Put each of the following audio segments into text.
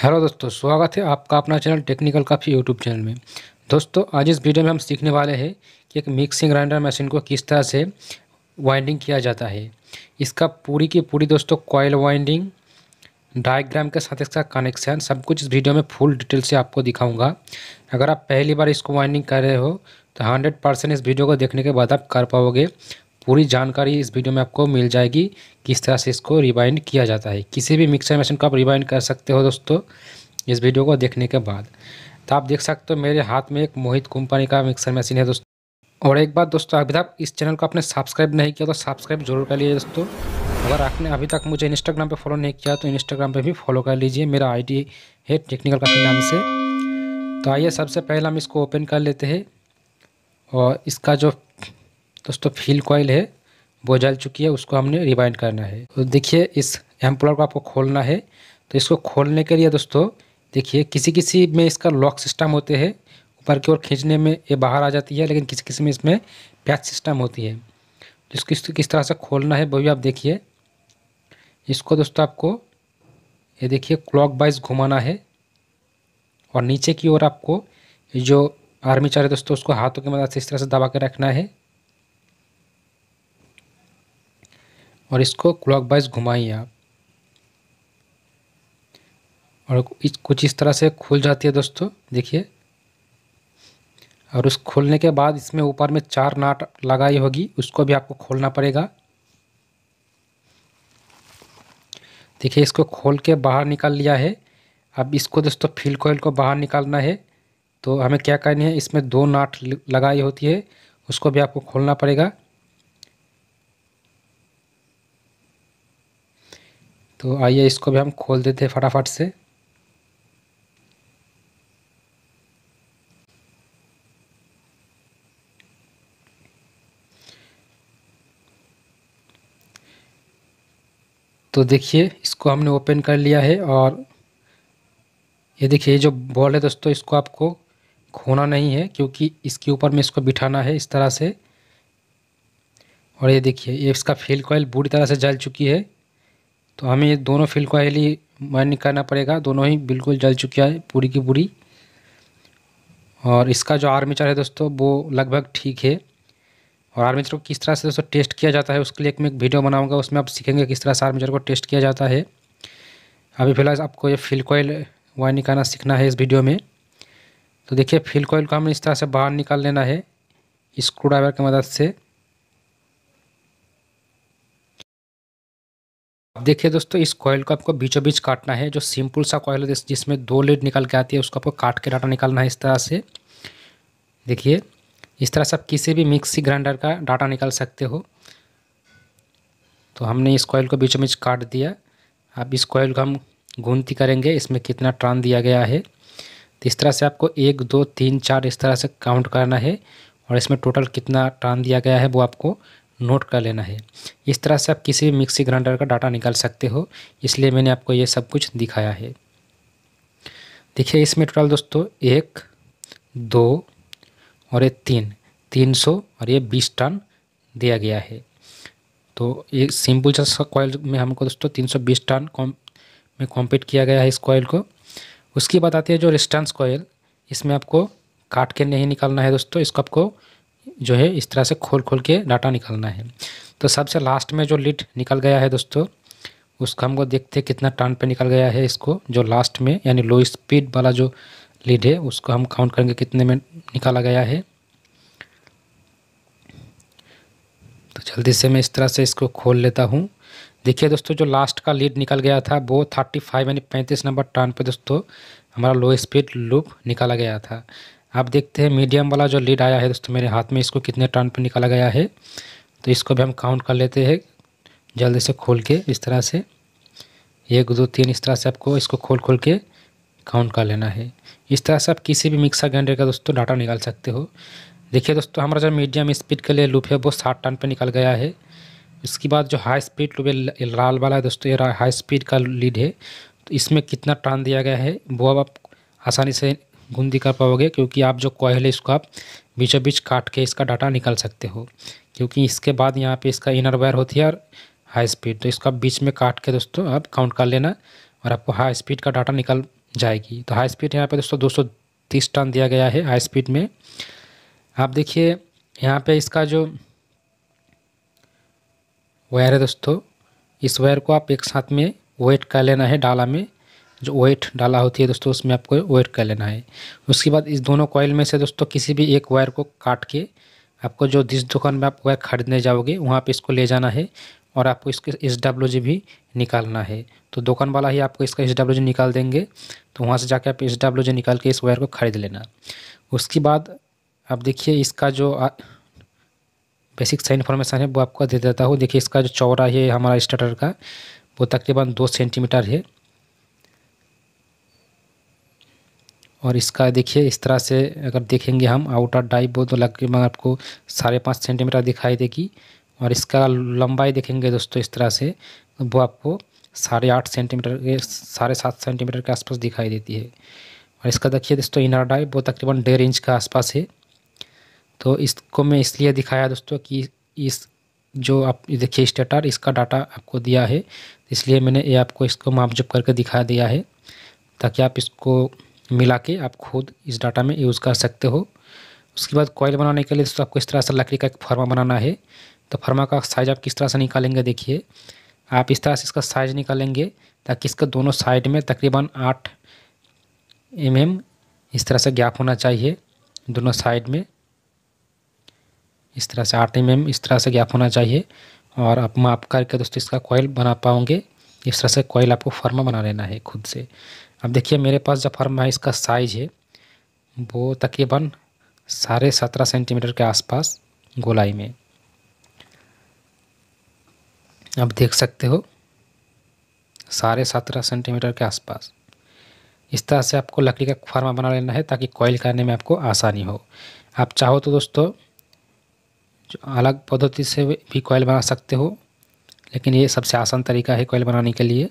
hello दोस्तों स्वागत है आपका अपना चैनल टेक्निकल काफ़ी यूट्यूब चैनल में दोस्तों आज इस वीडियो में हम सीखने वाले हैं कि एक मिक्सिंग ग्राइंडर मशीन को किस तरह से वाइंडिंग किया जाता है इसका पूरी की पूरी दोस्तों कॉयल वाइंडिंग डायग्राम के साथ इसका कनेक्शन सब कुछ इस वीडियो में फुल डिटेल से आपको दिखाऊंगा अगर आप पहली बार इसको वाइंडिंग कर रहे हो तो हंड्रेड परसेंट इस वीडियो को देखने के बाद आप कर पाओगे पूरी जानकारी इस वीडियो में आपको मिल जाएगी किस तरह से इसको रिवाइंड किया जाता है किसी भी मिक्सर मशीन को आप रिवाइंड कर सकते हो दोस्तों इस वीडियो को देखने के बाद तो आप देख सकते हो मेरे हाथ में एक मोहित कंपनी का मिक्सर मशीन है दोस्तों और एक बात दोस्तों अभी तक इस चैनल को आपने सब्सक्राइब नहीं किया तो सब्सक्राइब जरूर कर लीजिए दोस्तों अगर आपने अभी तक मुझे इंस्टाग्राम पर फॉलो नहीं किया तो इंस्टाग्राम पर भी फॉलो कर लीजिए मेरा आई है टेक्निकल का नाम से तो आइए सबसे पहले हम इसको ओपन कर लेते हैं और इसका जो दोस्तों फील कॉइल है वो जल चुकी है उसको हमने रिवाइंड करना है तो देखिए इस एम्पलर को आपको खोलना है तो इसको खोलने के लिए दोस्तों देखिए किसी किसी में इसका लॉक सिस्टम होते हैं ऊपर की ओर खींचने में ये बाहर आ जाती है लेकिन किसी किसी में इसमें पैच सिस्टम होती है तो इसको किस तरह से खोलना है वो भी आप देखिए इसको दोस्तों आपको ये देखिए क्लॉक वाइज घुमाना है और नीचे की ओर आपको जो आर्मी चार है दोस्तों उसको हाथों की मदद से इस तरह से दबा के रखना है और इसको क्लॉकवाइज घुमाइए आप और इस कुछ इस तरह से खुल जाती है दोस्तों देखिए और उस खोलने के बाद इसमें ऊपर में चार नाट लगाई होगी उसको भी आपको खोलना पड़ेगा देखिए इसको खोल के बाहर निकाल लिया है अब इसको दोस्तों फील्ड कोयल को बाहर निकालना है तो हमें क्या करनी है इसमें दो नाट लगाई होती है उसको भी आपको खोलना पड़ेगा तो आइए इसको भी हम खोल देते हैं फटाफट से तो देखिए इसको हमने ओपन कर लिया है और ये देखिए ये जो बॉल है दोस्तों इसको आपको खोना नहीं है क्योंकि इसके ऊपर में इसको बिठाना है इस तरह से और ये देखिए ये इसका फील कॉयल बुरी तरह से जल चुकी है तो हमें ये दोनों फील्ड को ही माइंड करना पड़ेगा दोनों ही बिल्कुल जल चुका है पूरी की पूरी और इसका जो आर्मीचर है दोस्तों वो लगभग ठीक है और आर्मीचर को किस तरह से दोस्तों टेस्ट किया जाता है उसके लिए मैं एक वीडियो बनाऊंगा उसमें आप सीखेंगे किस तरह से आर्मीचर को टेस्ट किया जाता है अभी फिलहाल आपको ये फील कोयल वायर निकालना सीखना है इस वीडियो में तो देखिए फील्ड कोयल को हमें इस तरह से बाहर निकाल लेना है स्क्रू ड्राइवर की मदद से देखिए दोस्तों इस कॉयल को आपको बीचों बीच काटना है जो सिंपल सा कॉयल है जिसमें दो लीड निकल के आती है उसको आपको काट के डाटा निकालना है इस तरह से देखिए इस तरह से आप किसी भी मिक्सी ग्राइंडर का डाटा निकाल सकते हो तो हमने इस कॉयल को बीचों बीच काट दिया अब इस कॉयल को हम गूंती करेंगे इसमें कितना ट्रान दिया गया है तो इस तरह से आपको एक दो तीन चार इस तरह से काउंट करना है और इसमें टोटल कितना ट्रान दिया गया है वो आपको नोट कर लेना है इस तरह से आप किसी भी मिक्सी ग्राइंडर का डाटा निकाल सकते हो इसलिए मैंने आपको ये सब कुछ दिखाया है देखिए इसमें टोटल दोस्तों एक दो और ये तीन तीन सौ और ये बीस टन दिया गया है तो ये सिंपल जस कॉयल में हमको दोस्तों तीन सौ बीस टन कॉम में कॉम्पीट किया गया है इस कॉयल को उसकी बात आती है जो रिस्टेंस कॉयल इसमें आपको काट के नहीं निकालना है दोस्तों इसको आपको जो है इस तरह से खोल खोल के डाटा निकालना है तो सबसे लास्ट में जो लिट निकल गया है दोस्तों उसका हमको देखते हैं कितना टर्न पे निकल गया है इसको जो लास्ट में यानी लो स्पीड वाला जो लीड है उसको हम काउंट करेंगे कितने में निकाला गया है तो जल्दी से मैं इस तरह से इसको खोल लेता हूँ देखिए दोस्तों जो लास्ट का लीड निकल गया था वो थर्टी फाइव यानी पैंतीस नंबर टर्न पे दोस्तों हमारा लो स्पीड लूप निकाला गया था आप देखते हैं मीडियम वाला जो लीड आया है दोस्तों मेरे हाथ में इसको कितने टर्न पर निकाला गया है तो इसको भी हम काउंट कर लेते हैं जल्दी से खोल के इस तरह से एक दो तीन इस तरह से आपको इसको खोल खोल के काउंट कर लेना है इस तरह से आप किसी भी मिक्सर ग्राइंडर का दोस्तों डाटा निकाल सकते हो देखिए दोस्तों हमारा जो मीडियम स्पीड के लिए लूप है वो साठ टन पे निकल गया है इसके बाद जो हाई स्पीड लूप है लाल वाला है दोस्तों ये हाई स्पीड का लीड है तो इसमें कितना टर्न दिया गया है वो अब आप आसानी से गुंदी कर पाओगे क्योंकि आप जो कॉयल है इसको आप बीचों बीच काट के इसका डाटा निकाल सकते हो क्योंकि इसके बाद यहाँ पे इसका इनर वायर होती है और हाई स्पीड तो इसको आप बीच में काट के दोस्तों आप काउंट कर लेना और आपको हाई स्पीड का डाटा निकल जाएगी तो हाई स्पीड यहाँ पर दोस्तों दो टन दिया गया है हाई स्पीड में आप देखिए यहाँ पर इसका जो वायर है दोस्तों इस वायर को आप एक साथ में वेट कर लेना है डाला में जो वेट डाला होती है दोस्तों उसमें आपको वेट कर लेना है उसके बाद इस दोनों कॉयल में से दोस्तों किसी भी एक वायर को काट के आपको जो जिस दुकान में आप वायर खरीदने जाओगे वहाँ पर इसको ले जाना है और आपको इसके एस डब्ल्यू जी भी निकालना है तो दुकान वाला ही आपको इसका एस डब्ल्यू जी निकाल देंगे तो वहाँ से जाके आप एस डब्ल्यू जी निकाल के इस वायर को ख़रीद लेना उसके बाद आप देखिए इसका जो बेसिक सा इन्फॉर्मेशन है वो आपको दे देता हूँ देखिए इसका जो चौड़ा है हमारा स्टार्टर का वो तकरीबन दो सेंटीमीटर है और इसका देखिए इस तरह से अगर देखेंगे हम आउटर डाइव वो तो लगभग आपको साढ़े पाँच सेंटीमीटर दिखाई देगी और इसका लंबाई देखेंगे दोस्तों इस तरह से वो आपको साढ़े आठ सेंटीमीटर के साढ़े सात सेंटीमीटर के आसपास दिखाई देती है और इसका देखिए दोस्तों इनर डाइप वो तकरीबन डेढ़ इंच का आसपास है तो इसको मैं इसलिए दिखाया दोस्तों कि इस जो आप देखिए स्टेटर इसका डाटा आपको दिया है इसलिए मैंने ये आपको इसको मापजुप करके दिखा दिया है ताकि आप इसको मिला के आप खुद इस डाटा में यूज़ कर सकते हो उसके बाद कॉयल बनाने के लिए दोस्तों आपको इस तरह से लकड़ी का एक फर्मा बनाना है तो फर्मा का साइज आप किस तरह से निकालेंगे देखिए आप इस तरह से इसका साइज निकालेंगे ताकि इसका दोनों साइड में तकरीबन आठ एम mm इस तरह से गैप होना चाहिए दोनों साइड में इस तरह से आठ एम mm इस तरह से गैप होना चाहिए और आप माप करके दोस्तों इसका कॉयल बना पाओगे इस तरह से कॉइल आपको फर्मा बना लेना है खुद से अब देखिए मेरे पास जो फर्मा है इसका साइज है वो तकरीबन साढ़े सत्रह सेंटीमीटर के आसपास गोलाई में आप देख सकते हो साढ़े सत्रह सेंटीमीटर के आसपास इस तरह से आपको लकड़ी का फार्मा बना लेना है ताकि कॉइल करने में आपको आसानी हो आप चाहो तो दोस्तों जो अलग पद्धति से भी कॉइल बना सकते हो लेकिन ये सबसे आसान तरीका है कोयल बनाने के लिए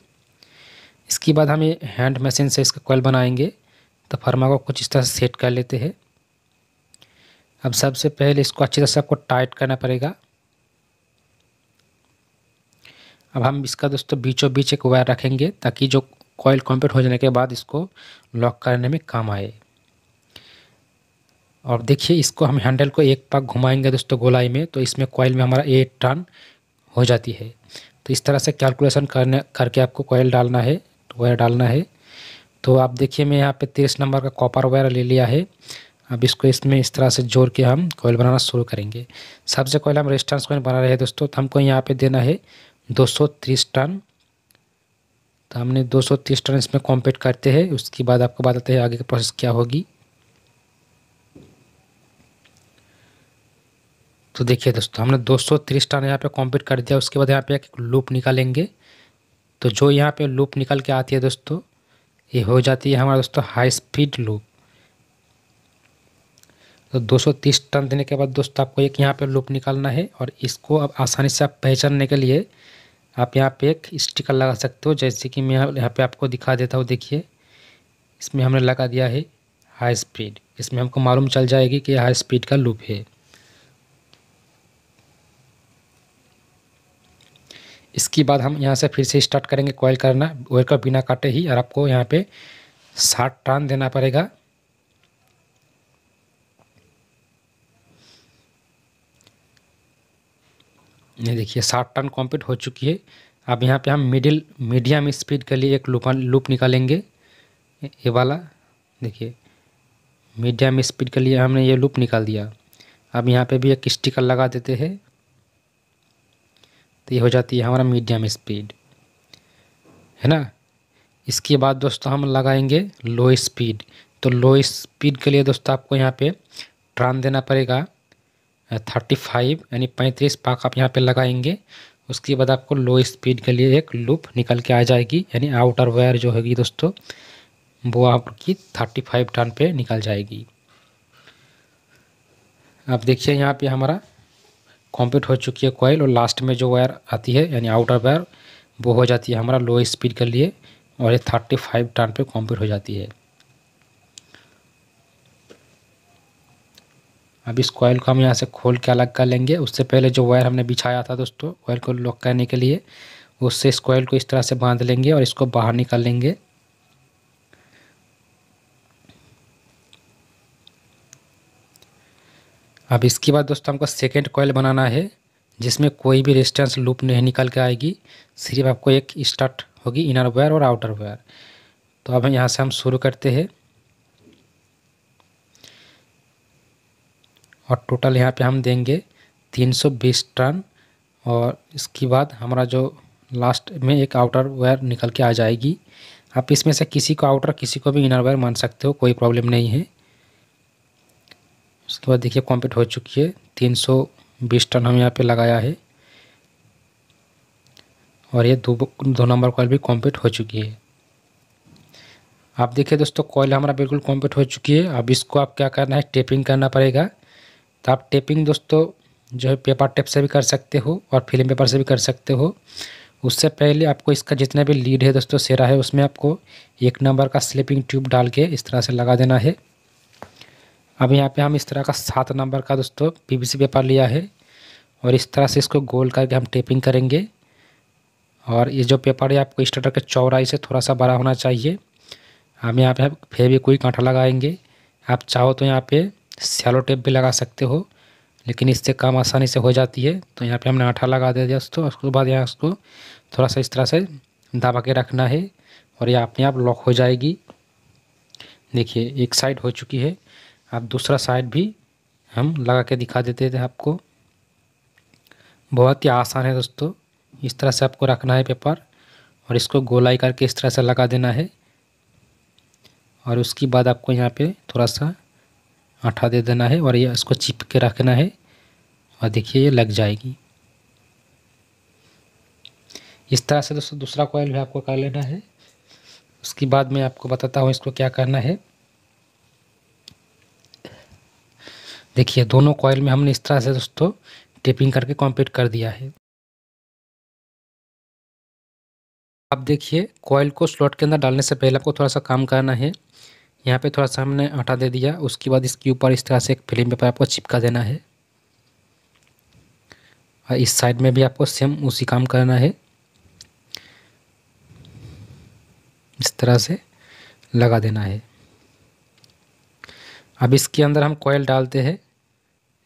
इसके बाद हम ये हैंड मशीन से इसका कोयल बनाएंगे तो फर्मा को कुछ इस तरह से सेट कर लेते हैं अब सबसे पहले इसको अच्छी तरह से आपको टाइट करना पड़ेगा अब हम इसका दोस्तों बीचों बीच एक वायर रखेंगे ताकि जो कॉयल कॉम्प्लीट हो जाने के बाद इसको लॉक करने में काम आए और देखिए इसको हम हैंडल को एक पाक घुमाएंगे दोस्तों गोलाई में तो इसमें कॉयल में हमारा एक टर्न हो जाती है तो इस तरह से कैलकुलेशन करने करके आपको कोयल डालना है वायर डालना है तो आप देखिए मैं यहाँ पे तेईस नंबर का कॉपर वायर ले लिया है अब इसको इसमें इस तरह से जोड़ के हम कोयल बनाना शुरू करेंगे सबसे पहले हम रेस्टांस कोयल बना रहे हैं दोस्तों तो हमको यहाँ पे देना है 230 टन तो हमने 230 टन इसमें कॉम्पीट करते हैं उसके बाद आपको बताते हैं आगे की प्रोसेस क्या होगी तो देखिए दोस्तों हमने 230 टन यहाँ पर कॉम्पीट कर दिया उसके बाद यहाँ पे एक लूप निकालेंगे तो जो यहाँ पे लूप निकल के आती है दोस्तों ये हो जाती है हमारा दोस्तों हाई स्पीड लूप तो 230 टन देने के बाद दोस्तों आपको एक यहाँ पे लूप निकालना है और इसको अब आसानी से आप पहचानने के लिए आप यहाँ पर एक स्टिकर लगा सकते हो जैसे कि मैं यहाँ पर आपको दिखा देता हूँ देखिए इसमें हमने लगा दिया है हाई स्पीड इसमें हमको मालूम चल जाएगी कि हाई स्पीड का लूप है इसके बाद हम यहाँ से फिर से स्टार्ट करेंगे कॉयल करना कोयल का बिना काटे ही और आपको यहाँ पे साठ टर्न देना पड़ेगा ये देखिए साठ टर्न कंप्लीट हो चुकी है अब यहाँ पे हम मिडिल मीडियम स्पीड के लिए एक लूप लूप निकालेंगे ये वाला देखिए मीडियम स्पीड के लिए हमने ये लूप निकाल दिया अब यहाँ पे भी एक स्टिकर लगा देते हैं तो ये हो जाती है हमारा मीडियम स्पीड है ना इसके बाद दोस्तों हम लगाएंगे लो स्पीड तो लो स्पीड के लिए दोस्तों आपको यहाँ पे ट्रान देना पड़ेगा थर्टी फाइव यानी पैंतीस पाक आप यहाँ पे लगाएंगे उसके बाद आपको लो स्पीड के लिए एक लूप निकल के आ जाएगी यानी आउटर वायर जो होगी दोस्तों वो आपकी थर्टी फाइव टर्न पे निकल जाएगी अब देखिए यहाँ पे हमारा कंप्लीट हो चुकी है कॉइल और लास्ट में जो वायर आती है यानी आउटर वायर वो हो जाती है हमारा लो स्पीड के लिए और ये थर्टी फाइव टर्न पर कंप्लीट हो जाती है अब इस कॉइल को हम यहाँ से खोल के अलग कर लेंगे उससे पहले जो वायर हमने बिछाया था दोस्तों कॉइल को लॉक करने के लिए उससे इस कॉइल को इस तरह से बांध लेंगे और इसको बाहर निकाल लेंगे अब इसके बाद दोस्तों हमको सेकेंड कॉयल बनाना है जिसमें कोई भी रेजिस्टेंस लूप नहीं निकल के आएगी सिर्फ आपको एक स्टार्ट होगी इनर वायर और आउटर वायर तो अब यहाँ से हम शुरू करते हैं और टोटल यहाँ पे हम देंगे 320 टर्न और इसके बाद हमारा जो लास्ट में एक आउटर वायर निकल के आ जाएगी आप इसमें से किसी को आउटर किसी को भी इनर वायर मान सकते हो कोई प्रॉब्लम नहीं है उसके तो बाद देखिए कॉम्पीट हो चुकी है तीन सौ बीस टन हम यहाँ पे लगाया है और ये दो दो नंबर कॉल भी कॉम्पीट हो चुकी है आप देखिए दोस्तों कॉल हमारा बिल्कुल कॉम्प्लीट हो चुकी है अब इसको आप क्या करना है टेपिंग करना पड़ेगा तो आप टेपिंग दोस्तों जो है पेपर टेप से भी कर सकते हो और फिल्म पेपर से भी कर सकते हो उससे पहले आपको इसका जितना भी लीड है दोस्तों सेरा है उसमें आपको एक नंबर का स्लीपिंग ट्यूब डाल के इस तरह से लगा देना है अब यहाँ पे हम इस तरह का सात नंबर का दोस्तों पीवीसी पेपर लिया है और इस तरह से इसको गोल करके हम टेपिंग करेंगे और ये जो पेपर है आपको स्टार्टर के चौराई से थोड़ा सा बड़ा होना चाहिए हम यहाँ पे भी कोई कांटा लगाएंगे आप चाहो तो यहाँ पे सैलो टेप भी लगा सकते हो लेकिन इससे काम आसानी से हो जाती है तो यहाँ पे हमने आठा लगा दे दिया दोस्तों उसके बाद यहाँ उसको थोड़ा सा इस तरह से दबा के रखना है और ये अपने आप लॉक हो जाएगी देखिए एक साइड हो चुकी है आप दूसरा साइड भी हम लगा के दिखा देते थे आपको बहुत ही आसान है दोस्तों इस तरह से आपको रखना है पेपर और इसको गोलाई करके इस तरह से लगा देना है और उसके बाद आपको यहाँ पे थोड़ा सा आठा दे देना है और ये इसको चिप के रखना है और देखिए ये लग जाएगी इस तरह से दोस्तों दूसरा कॉयल भी आपको कर लेना है उसके बाद मैं आपको बताता हूँ इसको क्या करना है देखिए दोनों कॉयल में हमने इस तरह से दोस्तों टेपिंग करके कॉम्पीट कर दिया है अब देखिए कॉयल को स्लॉट के अंदर डालने से पहले आपको थोड़ा सा काम करना है यहाँ पे थोड़ा सा हमने आटा दे दिया उसके बाद इसके ऊपर इस तरह से एक फिल्म पेपर आपको चिपका देना है और इस साइड में भी आपको सेम उसी काम करना है इस तरह से लगा देना है अब इसके अंदर हम कोयल डालते हैं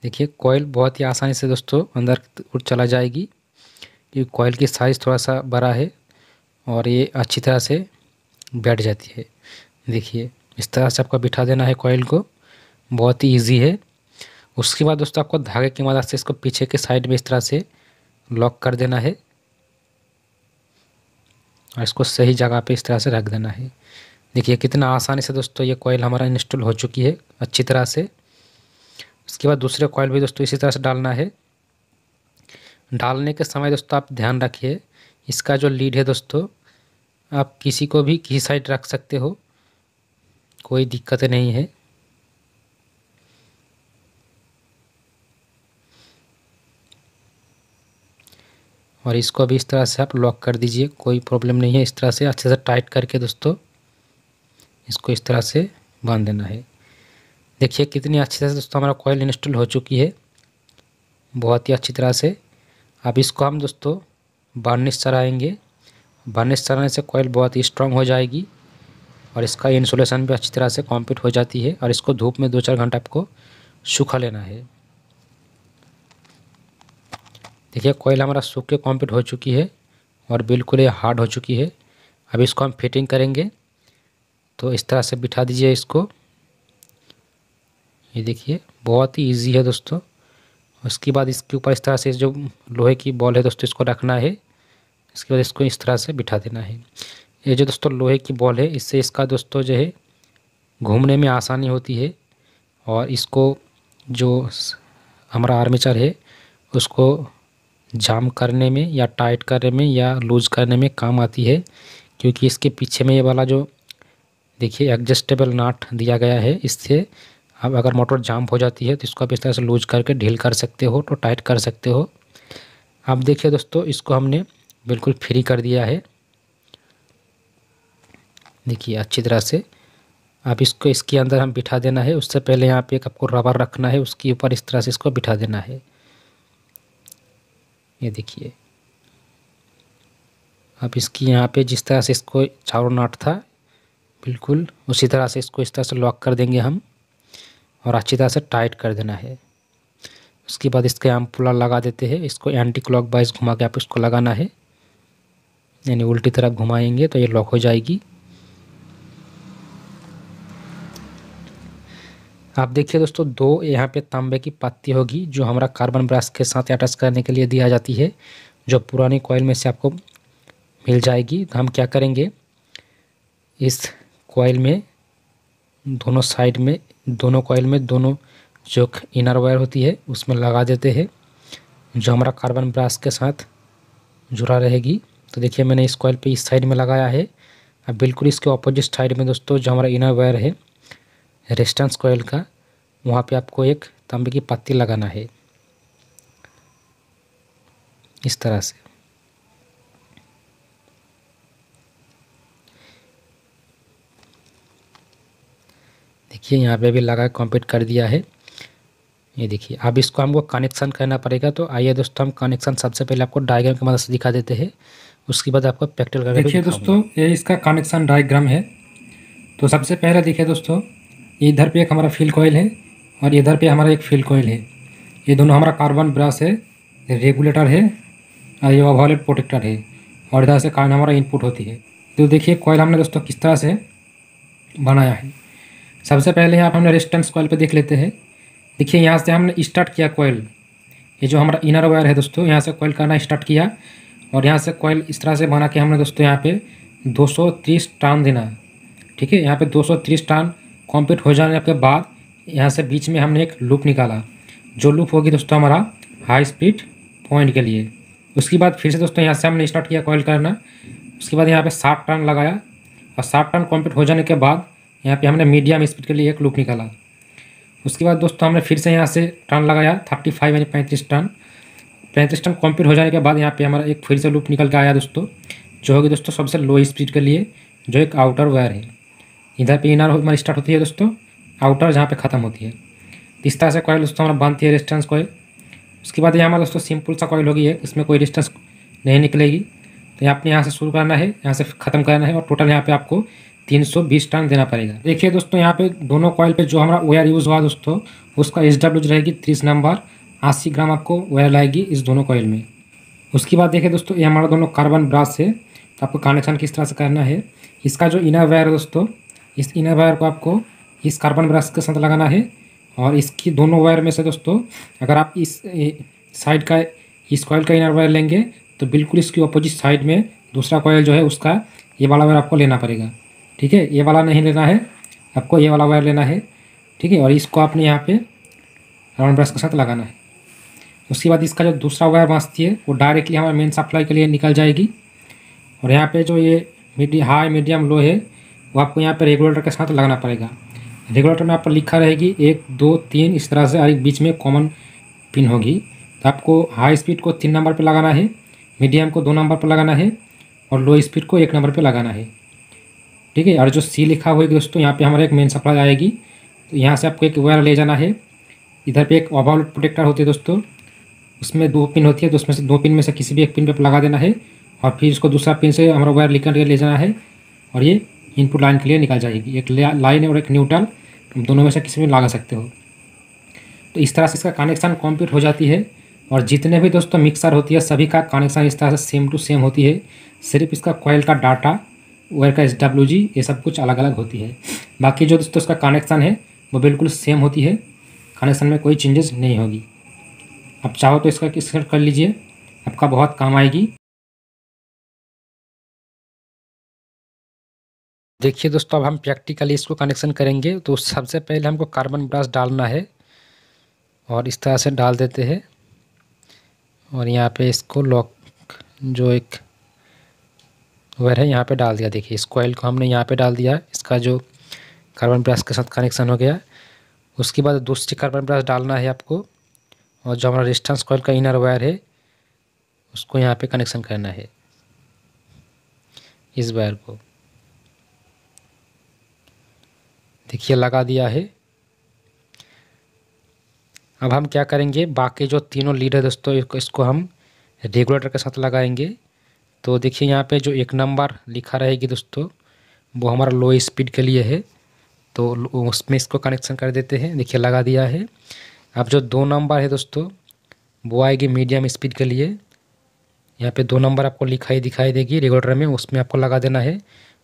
देखिए कोयल बहुत ही आसानी से दोस्तों अंदर चला जाएगी क्योंकि कोयल की साइज़ थोड़ा सा बड़ा है और ये अच्छी तरह से बैठ जाती है देखिए इस तरह से आपको बिठा देना है कोयल को बहुत ही ईजी है उसके बाद दोस्तों आपको धागे की मदद से इसको पीछे के साइड में इस तरह से लॉक कर देना है और इसको सही जगह पे इस तरह से रख देना है देखिए कितना आसानी से दोस्तों ये कॉयल हमारा इंस्टॉल हो चुकी है अच्छी तरह से उसके बाद दूसरे कॉयल भी दोस्तों इसी तरह से डालना है डालने के समय दोस्तों आप ध्यान रखिए इसका जो लीड है दोस्तों आप किसी को भी किसी साइड रख सकते हो कोई दिक्कत नहीं है और इसको भी इस तरह से आप लॉक कर दीजिए कोई प्रॉब्लम नहीं है इस तरह से अच्छे से टाइट करके दोस्तों इसको इस तरह से बांध देना है देखिए कितनी अच्छी तरह से दोस्तों हमारा कॉयल इंस्टॉल हो चुकी है बहुत ही अच्छी तरह से अब इसको हम दोस्तों बार्निश चढ़ाएँगे बार्निश चढ़ाने से कॉयल बहुत ही स्ट्रांग हो जाएगी और इसका इंसुलेशन भी अच्छी तरह से कॉम्प्लीट हो जाती है और इसको धूप में दो चार घंटा आपको सूखा लेना है देखिए कोयल हमारा सूख के कॉम्प्लीट हो चुकी है और बिल्कुल ये हार्ड हो चुकी है अब इसको हम फिटिंग करेंगे तो इस तरह से बिठा दीजिए इसको ये देखिए बहुत ही इजी है दोस्तों उसके बाद इसके ऊपर इस तरह से जो लोहे की बॉल है दोस्तों इसको रखना है इसके बाद इसको इस तरह से बिठा देना है ये जो दोस्तों लोहे की बॉल है इससे इसका दोस्तों जो है घूमने में आसानी होती है और इसको जो हमारा आर्मेचर है उसको जाम करने में या टाइट करने में या लूज करने में काम आती है क्योंकि इसके पीछे में ये वाला जो देखिए एडजस्टेबल नाट दिया गया है इससे अब अगर मोटर जाम हो जाती है तो इसको आप इस तरह से लूज करके ढील कर सकते हो तो टाइट कर सकते हो आप देखिए दोस्तों इसको हमने बिल्कुल फ्री कर दिया है देखिए अच्छी तरह से अब इसको इसके अंदर हम बिठा देना है उससे पहले यहाँ पे एक आपको रबर रखना है उसके ऊपर इस तरह से इसको बिठा देना है ये देखिए अब इसकी यहाँ पे जिस तरह से इसको चारों नाट था बिल्कुल उसी तरह से इसको इस तरह से लॉक कर देंगे हम और अच्छी तरह से टाइट कर देना है उसके बाद इसके हम लगा देते हैं इसको एंटी क्लॉक वाइज घुमा के आप इसको लगाना है यानी उल्टी तरफ घुमाएंगे तो ये लॉक हो जाएगी आप देखिए दोस्तों दो यहाँ पे तांबे की पत्ती होगी जो हमारा कार्बन ब्रश के साथ अटैच करने के लिए दिया जाती है जो पुरानी कॉयल में से आपको मिल जाएगी तो हम क्या करेंगे इस कॉयल में दोनों साइड में दोनों कॉयल में दोनों जो इनर वायर होती है उसमें लगा देते हैं जो हमारा कार्बन ब्रास के साथ जुड़ा रहेगी तो देखिए मैंने इस कॉयल पे इस साइड में लगाया है अब बिल्कुल इसके ऑपोजिट साइड में दोस्तों जो हमारा इनर वायर है रेस्टेंस कॉयल का वहाँ पे आपको एक तांबे की पत्ती लगाना है इस तरह से देखिए यहाँ पे भी लगा कंप्लीट कर दिया है ये देखिए अब इसको हमको कनेक्शन करना पड़ेगा तो आइए दोस्तों हम कनेक्शन सबसे पहले आपको डायग्राम की मदद से दिखा देते हैं उसके बाद आपको प्रैक्टिकल करके देखिए दोस्तों ये इसका कनेक्शन डायग्राम है तो सबसे पहले देखिए दोस्तों इधर पे एक हमारा फील कोयल है और इधर पे हमारा एक फील कोयल है ये दोनों हमारा कार्बन ब्रश है रेगुलेटर है और ये वॉलेट प्रोटेक्टर है और इधर से कारण हमारा इनपुट होती है तो देखिए कोयल हमने दोस्तों किस तरह से बनाया है सबसे पहले यहाँ पर हमने रेजिस्टेंस कॉल पर देख लेते हैं देखिए यहाँ से हमने स्टार्ट किया कॉयल ये जो हमारा इनर वायर है दोस्तों यहाँ से कॉयल करना स्टार्ट किया और यहाँ से कॉयल इस तरह से बना के हमने दोस्तों यहाँ पे 230 टर्न देना ठीक है यहाँ पे 230 टर्न कॉम्प्लीट हो जाने के बाद यहाँ से बीच में हमने एक लूप निकाला जो लूप होगी दोस्तों हमारा हाई स्पीड पॉइंट के लिए उसके बाद फिर से दोस्तों यहाँ से हमने स्टार्ट किया कॉयल करना उसके बाद यहाँ पर साठ टर्न लगाया और साठ टर्न कम्प्लीट हो जाने के बाद यहाँ पे हमने मीडियम स्पीड के लिए एक लूप निकाला उसके बाद दोस्तों हमने फिर से यहाँ से टर्न लगाया थर्टी फाइव यानी पैंतीस टर्न पैंतीस टर्न कम्प्लीट हो जाने के बाद यहाँ पे हमारा एक फिर से लूप निकल के आया दोस्तों जो होगी दोस्तों सबसे लो स्पीड के लिए जो एक आउटर वायर है इधर पे इनर हमारी स्टार्ट होती है दोस्तों आउटर जहाँ पर ख़त्म होती है इस तरह से कॉयल दोस्तों हमारा बांधती है रेस्टेंस कॉयल उसके बाद यहाँ हमारा दोस्तों सिंपल सा कॉयल होगी है इसमें कोई रेस्टेंस नहीं निकलेगी तो आपने यहाँ से शुरू करना है यहाँ से ख़त्म करना है और टोटल यहाँ पर आपको तीन सौ बीस टर्न देना पड़ेगा देखिए दोस्तों यहाँ पे दोनों कॉयल पे जो हमारा वायर यूज़ हुआ दोस्तों उसका एस डब्ल्यू जो रहेगी तीस नंबर अस्सी ग्राम आपको वायर लाएगी इस दोनों कॉयल में उसके बाद देखिए दोस्तों ये हमारा दोनों कार्बन ब्रास है तो आपको कनेक्शन किस तरह से करना है इसका जो इनर वायर है दोस्तों इस इनर वायर को आपको इस कार्बन ब्रास के साथ लगाना है और इसकी दोनों वायर में से दोस्तों अगर आप इस साइड का इस कॉयल का इनर वायर लेंगे तो बिल्कुल इसकी अपोजिट साइड में दूसरा कॉयल जो है उसका ये वाला वायर आपको लेना पड़ेगा ठीक है ये वाला नहीं लेना है आपको ये वाला वायर लेना है ठीक है और इसको आपने यहाँ पे राउंड ब्रश के साथ लगाना है उसके बाद इसका जो दूसरा वायर बांसती है वो डायरेक्टली हमारे मेन सप्लाई के लिए निकल जाएगी और यहाँ पे जो ये मीडिया हाई मीडियम लो है वो आपको यहाँ पे रेगुलेटर के साथ लगाना पड़ेगा रेगुलेटर में आप लिखा रहेगी एक दो तीन इस तरह से और बीच में कॉमन पिन होगी तो आपको हाई स्पीड को तीन नंबर पर लगाना है मीडियम को दो नंबर पर लगाना है और लो स्पीड को एक नंबर पर लगाना है ठीक है और जो सी लिखा हुआ है दोस्तों यहाँ पे हमारा एक मेन सप्लाई आएगी तो यहाँ से आपको एक वायर ले जाना है इधर पे एक ओवरऑल प्रोटेक्टर होती है दोस्तों उसमें दो पिन होती है तो उसमें से दो पिन में से किसी भी एक पिन पर लगा देना है और फिर इसको दूसरा पिन से हमारा वायर लिखकर ले जाना है और ये इनपुट लाइन के लिए निकल जाएगी एक लाइन और एक न्यूट्रल दोनों में से किसी में लगा सकते हो तो इस तरह से इसका कनेक्शन कॉम्प्लीट हो जाती है और जितने भी दोस्तों मिक्सर होती है सभी का कनेक्शन इस तरह से सेम टू सेम होती है सिर्फ इसका कोयल का डाटा वायर का एस डब्ल्यू जी ये सब कुछ अलग अलग होती है बाकी जो दोस्तों उसका कनेक्शन है वो बिल्कुल सेम होती है कनेक्शन में कोई चेंजेस नहीं होगी आप चाहो तो इसका स्क्रीन कर लीजिए आपका बहुत काम आएगी देखिए दोस्तों अब हम प्रैक्टिकली इसको कनेक्शन करेंगे तो सबसे पहले हमको कार्बन ब्रश डालना है और इस तरह से डाल देते हैं और यहाँ पे इसको लॉक जो एक वगैरह है यहाँ पे डाल दिया देखिए इस कोयल को हमने यहाँ पे डाल दिया इसका जो कार्बन ब्रश के साथ कनेक्शन हो गया उसके बाद दूसरी कार्बन ब्रश डालना है आपको और जो हमारा रिस्टेंस कोयल का इनर वायर है उसको यहाँ पे कनेक्शन करना है इस वायर को देखिए लगा दिया है अब हम क्या करेंगे बाकी जो तीनों लीड है दोस्तों इसको हम रेगुलेटर के साथ लगाएंगे तो देखिए यहाँ पे जो एक नंबर लिखा रहेगी दोस्तों वो हमारा लो स्पीड के लिए है तो उसमें इसको कनेक्शन कर देते हैं देखिए लगा दिया है अब जो दो नंबर है दोस्तों वो आएगी मीडियम स्पीड के लिए यहाँ पे दो नंबर आपको लिखाई दिखाई देगी रेगुलेटर में उसमें आपको लगा देना है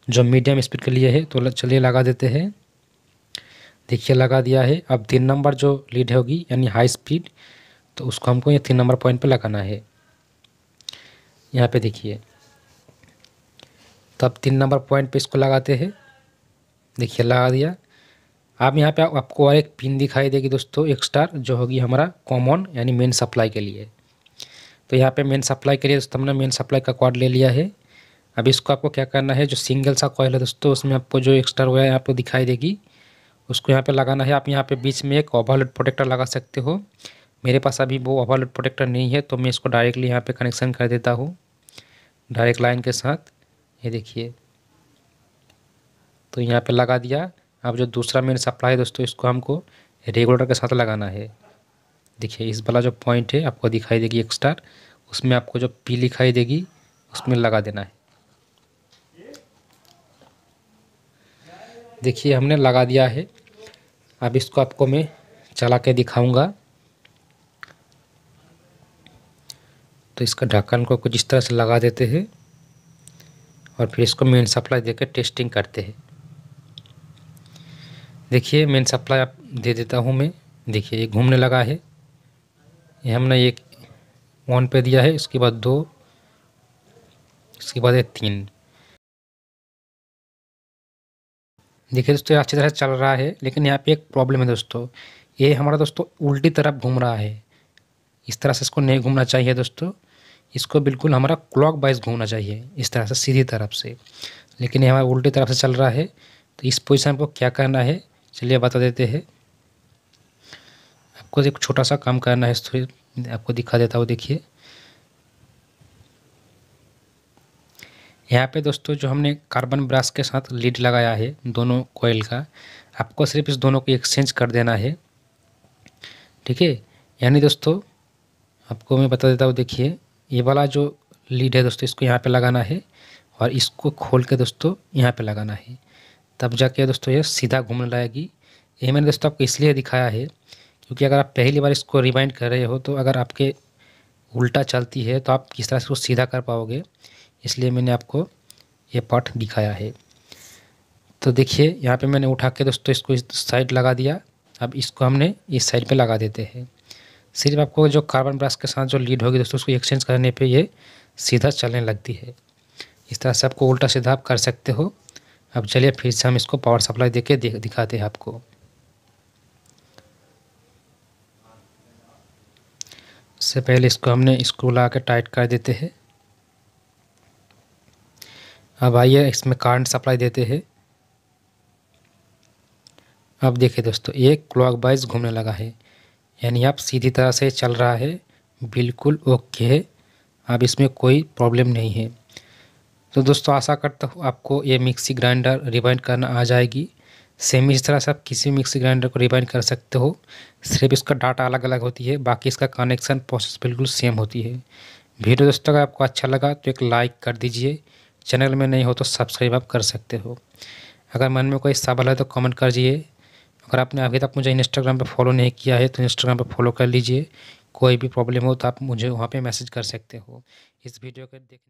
जो मीडियम स्पीड के लिए है तो चलिए लगा देते हैं देखिए लगा दिया है अब तीन नंबर जो लीड होगी यानी हाई स्पीड तो उसको हमको ये तीन नंबर पॉइंट पे लगाना है यहाँ पे देखिए तो अब तीन नंबर पॉइंट पे इसको लगाते हैं देखिए लगा दिया अब यहाँ पे आपको और एक पिन दिखाई देगी दोस्तों एक स्टार जो होगी हमारा कॉमन यानी मेन सप्लाई के लिए तो यहाँ पे मेन सप्लाई के लिए दोस्तों हमने मेन सप्लाई का कॉर्ड ले लिया है अब इसको आपको क्या करना है जो सिंगल सा कॉयल है दोस्तों उसमें आपको जो एक स्टार हुआ है आपको दिखाई देगी उसको यहाँ पर लगाना है आप यहाँ पर बीच में एक ओवरलोड प्रोटेक्टर लगा सकते हो मेरे पास अभी वो ओवरलोड प्रोटेक्टर नहीं है तो मैं इसको डायरेक्टली यहाँ पर कनेक्शन कर देता हूँ डायरेक्ट लाइन के साथ ये देखिए तो यहाँ पे लगा दिया अब जो दूसरा मेन सप्लाई है दोस्तों इसको हमको रेगुलेटर के साथ लगाना है देखिए इस वाला जो पॉइंट है आपको दिखाई देगी एक्स्ट्रा उसमें आपको जो पी लिखाई देगी उसमें लगा देना है देखिए हमने लगा दिया है अब इसको आपको मैं चला के दिखाऊंगा तो इसका ढक्कन को कुछ इस तरह से लगा देते हैं और फिर इसको मेन सप्लाई देकर टेस्टिंग करते हैं देखिए मेन सप्लाई आप दे देता हूँ मैं देखिए ये घूमने लगा है ये हमने एक वन पे दिया है इसके बाद दो इसके बाद है तीन देखिए दोस्तों अच्छी तरह चल रहा है लेकिन यहाँ पे एक प्रॉब्लम है दोस्तों ये हमारा दोस्तों उल्टी तरफ घूम रहा है इस तरह से इसको नहीं घूमना चाहिए दोस्तों इसको बिल्कुल हमारा क्लॉक वाइज घूमना चाहिए इस तरह से सीधी तरफ से लेकिन ये हमारा उल्टी तरफ से चल रहा है तो इस पोजिशन को क्या करना है चलिए बता देते हैं आपको एक छोटा सा काम करना है थोड़ी आपको दिखा देता हूँ देखिए यहाँ पे दोस्तों जो हमने कार्बन ब्रश के साथ लीड लगाया है दोनों कोयल का आपको सिर्फ इस दोनों को एक्सचेंज कर देना है ठीक है यानी दोस्तों आपको मैं बता देता हूँ देखिए ये वाला जो लीड है दोस्तों इसको यहाँ पे लगाना है और इसको खोल के दोस्तों यहाँ पे लगाना है तब जाके दोस्तों ये सीधा घूमने लगेगी ये मैंने दोस्तों आपको इसलिए दिखाया है क्योंकि अगर आप पहली बार इसको रिमाइंड कर रहे हो तो अगर आपके उल्टा चलती है तो आप किस तरह से उसको सीधा कर पाओगे इसलिए मैंने आपको ये पार्ट दिखाया है तो देखिए यहाँ पे मैंने उठा के दोस्तों इसको इस साइड लगा दिया अब इसको हमने इस साइड पे लगा देते हैं सिर्फ आपको जो कार्बन ब्रश के साथ जो लीड होगी दोस्तों उसको एक्सचेंज करने पे ये सीधा चलने लगती है इस तरह से आपको उल्टा सीधा आप कर सकते हो अब चलिए फिर से हम इसको पावर सप्लाई दे के दिखाते हैं आपको इससे पहले इसको हमने स्क्रू ला के टाइट कर देते हैं अब आइए इसमें कारंट सप्लाई देते हैं अब देखिए दोस्तों ये क्लॉकवाइज घूमने लगा है यानी आप सीधी तरह से चल रहा है बिल्कुल ओके है अब इसमें कोई प्रॉब्लम नहीं है तो दोस्तों आशा करता हूँ आपको ये मिक्सी ग्राइंडर रिवाइंड करना आ जाएगी सेम इस तरह से आप किसी मिक्सी ग्राइंडर को रिवाइंड कर सकते हो सिर्फ इसका डाटा अलग अलग होती है बाकी इसका कनेक्शन प्रोसेस बिल्कुल सेम होती है वीडियो दोस्तों अगर आपको अच्छा लगा तो एक लाइक कर दीजिए चैनल में नहीं हो तो सब्सक्राइब आप कर सकते हो अगर मन में कोई सवाल है तो कमेंट कर दीजिए अगर आपने अभी तक मुझे इंस्टाग्राम पर फॉलो नहीं किया है तो इंस्टाग्राम पर फॉलो कर लीजिए कोई भी प्रॉब्लम हो तो आप मुझे वहाँ पर मैसेज कर सकते हो इस वीडियो के देख